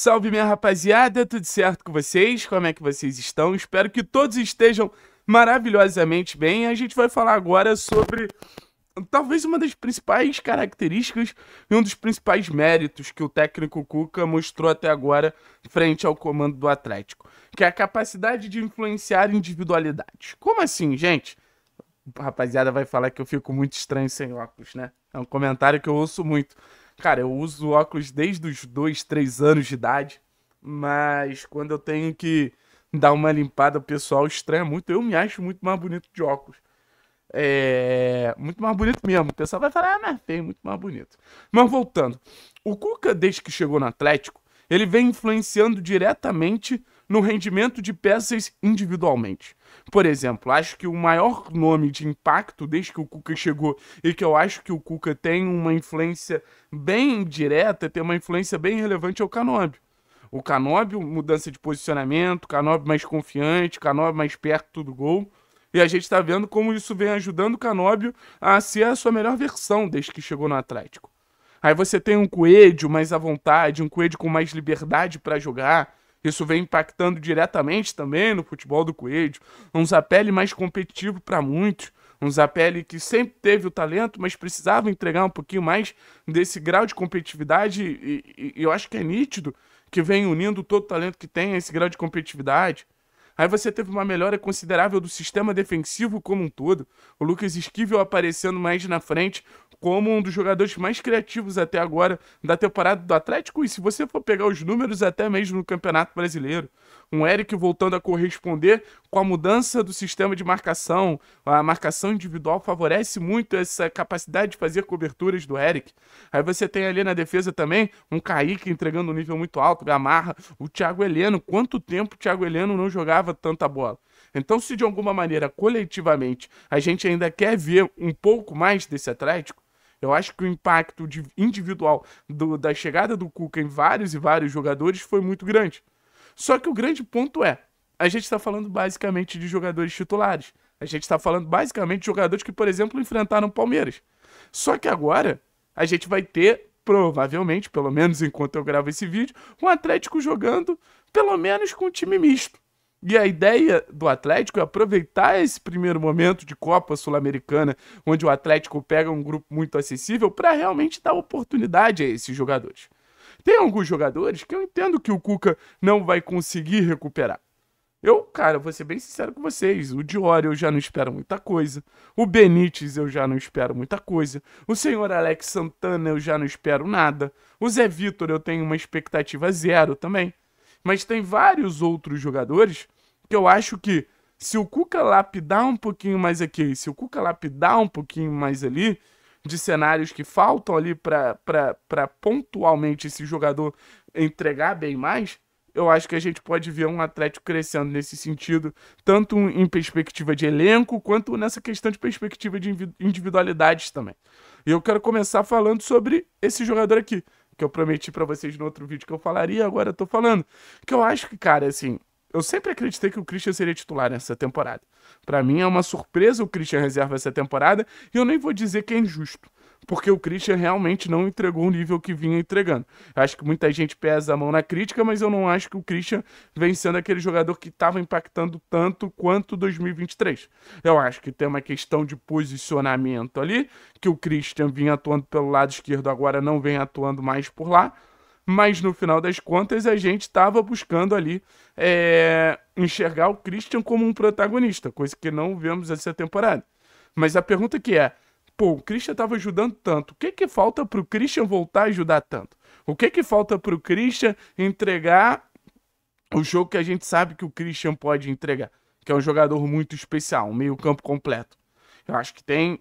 Salve minha rapaziada, tudo certo com vocês? Como é que vocês estão? Espero que todos estejam maravilhosamente bem. A gente vai falar agora sobre talvez uma das principais características e um dos principais méritos que o técnico Cuca mostrou até agora frente ao comando do Atlético, que é a capacidade de influenciar individualidades. Como assim, gente? A rapaziada vai falar que eu fico muito estranho sem óculos, né? É um comentário que eu ouço muito. Cara, eu uso óculos desde os 2, 3 anos de idade, mas quando eu tenho que dar uma limpada, o pessoal estranha muito. Eu me acho muito mais bonito de óculos. É. Muito mais bonito mesmo. O pessoal vai falar, ah, mas feio, muito mais bonito. Mas voltando, o Cuca, desde que chegou no Atlético, ele vem influenciando diretamente no rendimento de peças individualmente. Por exemplo, acho que o maior nome de impacto desde que o Cuca chegou e que eu acho que o Cuca tem uma influência bem direta, tem uma influência bem relevante é o Canóbio. O Canóbio, mudança de posicionamento, Canóbio mais confiante, Canóbio mais perto do gol. E a gente está vendo como isso vem ajudando o Canóbio a ser a sua melhor versão desde que chegou no Atlético. Aí você tem um Coelho mais à vontade, um Coelho com mais liberdade para jogar, isso vem impactando diretamente também no futebol do Coelho. Um Zapelli mais competitivo para muitos. Um Zapelli que sempre teve o talento, mas precisava entregar um pouquinho mais desse grau de competitividade. E, e, e eu acho que é nítido que vem unindo todo o talento que tem a esse grau de competitividade. Aí você teve uma melhora considerável do sistema defensivo como um todo. O Lucas Esquivel aparecendo mais na frente como um dos jogadores mais criativos até agora da temporada do Atlético. E se você for pegar os números até mesmo no Campeonato Brasileiro, um Eric voltando a corresponder com a mudança do sistema de marcação. A marcação individual favorece muito essa capacidade de fazer coberturas do Eric. Aí você tem ali na defesa também um Kaique entregando um nível muito alto, Gamarra, o Thiago Heleno. Quanto tempo o Thiago Heleno não jogava tanta bola? Então, se de alguma maneira, coletivamente, a gente ainda quer ver um pouco mais desse Atlético, eu acho que o impacto individual do, da chegada do Cuca em vários e vários jogadores foi muito grande. Só que o grande ponto é, a gente está falando basicamente de jogadores titulares. A gente está falando basicamente de jogadores que, por exemplo, enfrentaram o Palmeiras. Só que agora a gente vai ter, provavelmente, pelo menos enquanto eu gravo esse vídeo, um Atlético jogando, pelo menos, com um time misto. E a ideia do Atlético é aproveitar esse primeiro momento de Copa Sul-Americana, onde o Atlético pega um grupo muito acessível, para realmente dar oportunidade a esses jogadores. Tem alguns jogadores que eu entendo que o Cuca não vai conseguir recuperar. Eu, cara, vou ser bem sincero com vocês. O Dior eu já não espero muita coisa. O Benítez eu já não espero muita coisa. O senhor Alex Santana eu já não espero nada. O Zé Vitor eu tenho uma expectativa zero também. Mas tem vários outros jogadores que eu acho que se o Cuca lapidar um pouquinho mais aqui, se o Cuca lapidar um pouquinho mais ali, de cenários que faltam ali para pontualmente esse jogador entregar bem mais, eu acho que a gente pode ver um Atlético crescendo nesse sentido, tanto em perspectiva de elenco, quanto nessa questão de perspectiva de individualidades também. E eu quero começar falando sobre esse jogador aqui, que eu prometi para vocês no outro vídeo que eu falaria, agora eu tô falando. Que eu acho que, cara, assim, eu sempre acreditei que o Christian seria titular nessa temporada. Para mim é uma surpresa o Christian reserva essa temporada e eu nem vou dizer que é injusto, porque o Christian realmente não entregou o nível que vinha entregando. Eu acho que muita gente pesa a mão na crítica, mas eu não acho que o Christian vem sendo aquele jogador que estava impactando tanto quanto 2023. Eu acho que tem uma questão de posicionamento ali, que o Christian vinha atuando pelo lado esquerdo, agora não vem atuando mais por lá mas no final das contas a gente estava buscando ali é, enxergar o Christian como um protagonista, coisa que não vemos essa temporada. Mas a pergunta que é, pô, o Christian estava ajudando tanto, o que que falta para o Christian voltar a ajudar tanto? O que que falta para o Christian entregar o jogo que a gente sabe que o Christian pode entregar, que é um jogador muito especial, um meio campo completo. Eu acho que tem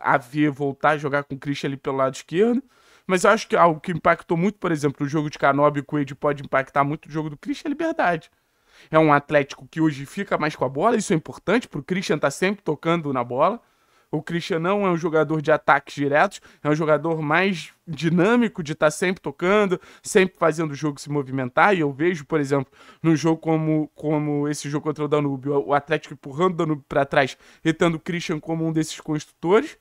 a ver voltar a jogar com o Christian ali pelo lado esquerdo, mas eu acho que algo que impactou muito, por exemplo, o jogo de Kanobi e Coelho pode impactar muito o jogo do Christian é liberdade. É um Atlético que hoje fica mais com a bola, isso é importante, o Christian está sempre tocando na bola. O Christian não é um jogador de ataques diretos, é um jogador mais dinâmico de estar tá sempre tocando, sempre fazendo o jogo se movimentar. E eu vejo, por exemplo, num jogo como, como esse jogo contra o Danúbio, o Atlético empurrando o Danúbio para trás e tendo o Christian como um desses construtores.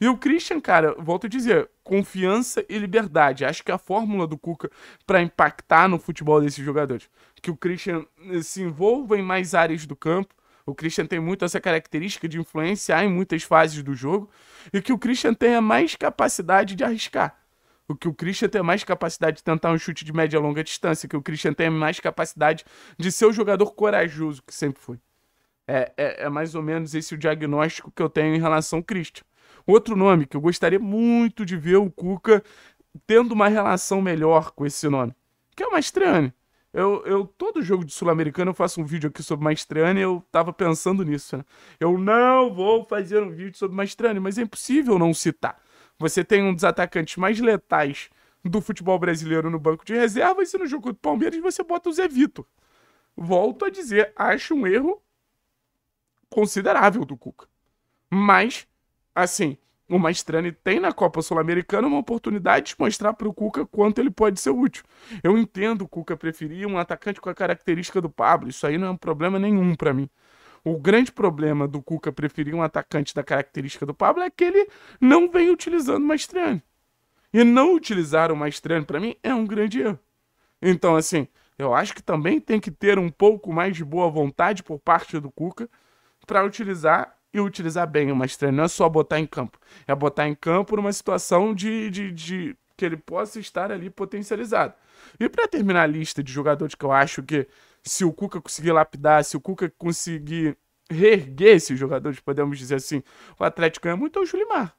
E o Christian, cara, volto a dizer, confiança e liberdade. Acho que é a fórmula do Cuca para impactar no futebol desses jogadores. Que o Christian eh, se envolva em mais áreas do campo. O Christian tem muito essa característica de influenciar em muitas fases do jogo. E que o Christian tenha mais capacidade de arriscar. O que o Christian tenha mais capacidade de tentar um chute de média e longa distância, que o Christian tenha mais capacidade de ser o jogador corajoso que sempre foi. É, é, é mais ou menos esse o diagnóstico que eu tenho em relação ao Christian. Outro nome que eu gostaria muito de ver o Cuca tendo uma relação melhor com esse nome, que é o Mastriani. Eu, eu, todo jogo de Sul-Americano eu faço um vídeo aqui sobre Maestrani, eu tava pensando nisso, né? Eu não vou fazer um vídeo sobre Maestrani, mas é impossível não citar. Você tem um dos atacantes mais letais do futebol brasileiro no banco de reservas e no jogo do Palmeiras você bota o Zé Vitor. Volto a dizer, acho um erro considerável do Cuca. Mas assim, o Mastrani tem na Copa Sul-Americana uma oportunidade de mostrar para o Cuca quanto ele pode ser útil. Eu entendo o Cuca preferir um atacante com a característica do Pablo, isso aí não é um problema nenhum para mim. O grande problema do Cuca preferir um atacante da característica do Pablo é que ele não vem utilizando o Mastrani. E não utilizar o Mastrani, para mim, é um grande erro. Então, assim, eu acho que também tem que ter um pouco mais de boa vontade por parte do Cuca para utilizar e utilizar bem o estreia Não é só botar em campo. É botar em campo numa situação de, de, de que ele possa estar ali potencializado. E para terminar a lista de jogadores que eu acho que se o Cuca conseguir lapidar, se o Cuca conseguir reerguer esses jogadores, podemos dizer assim, o Atlético ganha muito, é o Julimar.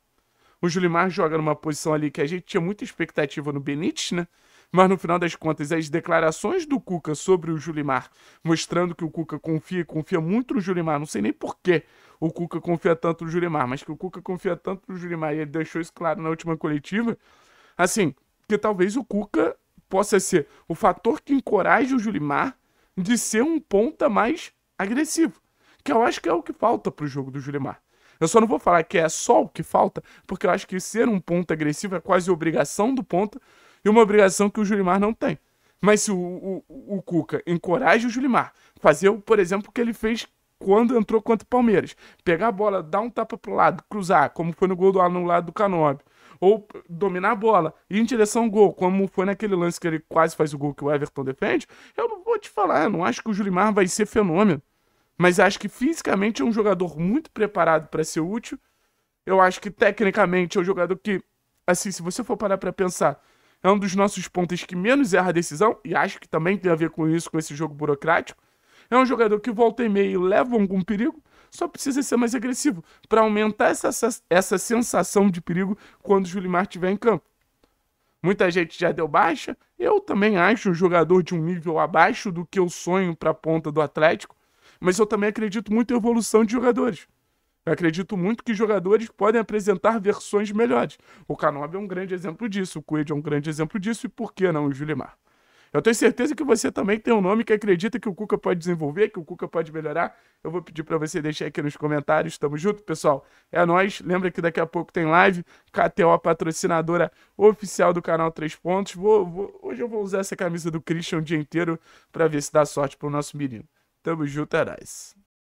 O Julimar joga numa posição ali que a gente tinha muita expectativa no Benítez, né? Mas no final das contas, as declarações do Cuca sobre o Julimar, mostrando que o Cuca confia e confia muito no Julimar, não sei nem porquê o Cuca confia tanto no Julimar, mas que o Cuca confia tanto no Julimar e ele deixou isso claro na última coletiva, assim, que talvez o Cuca possa ser o fator que encoraja o Julimar de ser um ponta mais agressivo, que eu acho que é o que falta para o jogo do Julimar. Eu só não vou falar que é só o que falta, porque eu acho que ser um ponta agressivo é quase obrigação do ponta, e uma obrigação que o Julimar não tem. Mas se o, o, o Cuca encoraja o Julimar fazer, por exemplo, o que ele fez quando entrou contra o Palmeiras, pegar a bola, dar um tapa pro lado, cruzar, como foi no gol do lado do Canobi, ou dominar a bola, ir em direção ao gol, como foi naquele lance que ele quase faz o gol que o Everton defende, eu não vou te falar, eu não acho que o Julimar vai ser fenômeno, mas acho que fisicamente é um jogador muito preparado para ser útil. Eu acho que tecnicamente é um jogador que, assim, se você for parar para pensar, é um dos nossos pontos que menos erra a decisão, e acho que também tem a ver com isso, com esse jogo burocrático. É um jogador que volta e meia e leva algum perigo, só precisa ser mais agressivo para aumentar essa, essa sensação de perigo quando o Julimar estiver em campo. Muita gente já deu baixa, eu também acho um jogador de um nível abaixo do que eu sonho para a ponta do Atlético, mas eu também acredito muito em evolução de jogadores. Eu acredito muito que jogadores podem apresentar versões melhores. O Canob é um grande exemplo disso, o Coelho é um grande exemplo disso, e por que não o Julimar? Eu tenho certeza que você também tem um nome que acredita que o Cuca pode desenvolver, que o Cuca pode melhorar. Eu vou pedir para você deixar aqui nos comentários. Tamo junto, pessoal. É nós. Lembra que daqui a pouco tem live. KTO, patrocinadora oficial do canal Três Pontos. Vou, vou, hoje eu vou usar essa camisa do Christian o dia inteiro para ver se dá sorte pro nosso menino. Tamo junto, é nóis.